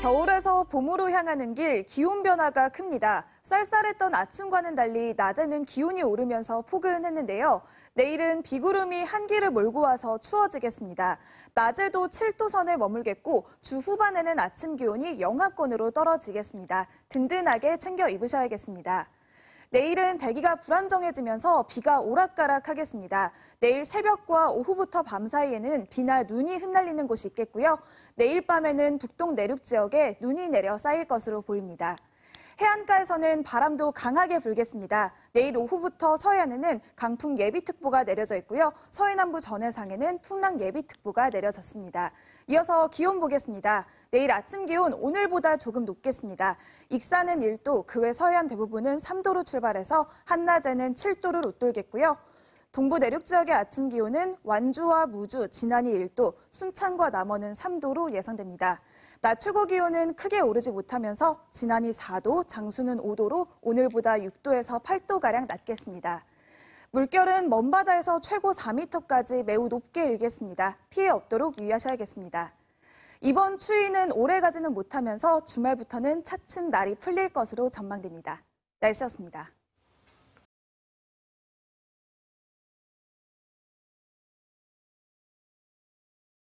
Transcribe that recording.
겨울에서 봄으로 향하는 길 기온 변화가 큽니다. 쌀쌀했던 아침과는 달리 낮에는 기온이 오르면서 포근했는데요. 내일은 비구름이 한기를 몰고 와서 추워지겠습니다. 낮에도 7도 선에 머물겠고 주 후반에는 아침 기온이 영하권으로 떨어지겠습니다. 든든하게 챙겨 입으셔야겠습니다. 내일은 대기가 불안정해지면서 비가 오락가락하겠습니다. 내일 새벽과 오후부터 밤 사이에는 비나 눈이 흩날리는 곳이 있겠고요. 내일 밤에는 북동 내륙 지역에 눈이 내려 쌓일 것으로 보입니다. 해안가에서는 바람도 강하게 불겠습니다. 내일 오후부터 서해안에는 강풍 예비특보가 내려져 있고요. 서해남부 전해상에는 풍랑 예비특보가 내려졌습니다. 이어서 기온 보겠습니다. 내일 아침 기온 오늘보다 조금 높겠습니다. 익산은 1도, 그 외 서해안 대부분은 3도로 출발해서 한낮에는 7도를 웃돌겠고요. 동부 내륙 지역의 아침 기온은 완주와 무주, 진안이 1도, 순창과 남원은 3도로 예상됩니다. 낮 최고 기온은 크게 오르지 못하면서 진안이 4도, 장수는 5도로 오늘보다 6도에서 8도가량 낮겠습니다. 물결은 먼 바다에서 최고 4m까지 매우 높게 일겠습니다. 피해 없도록 유의하셔야겠습니다. 이번 추위는 오래 가지는 못하면서 주말부터는 차츰 날이 풀릴 것으로 전망됩니다. 날씨였습니다.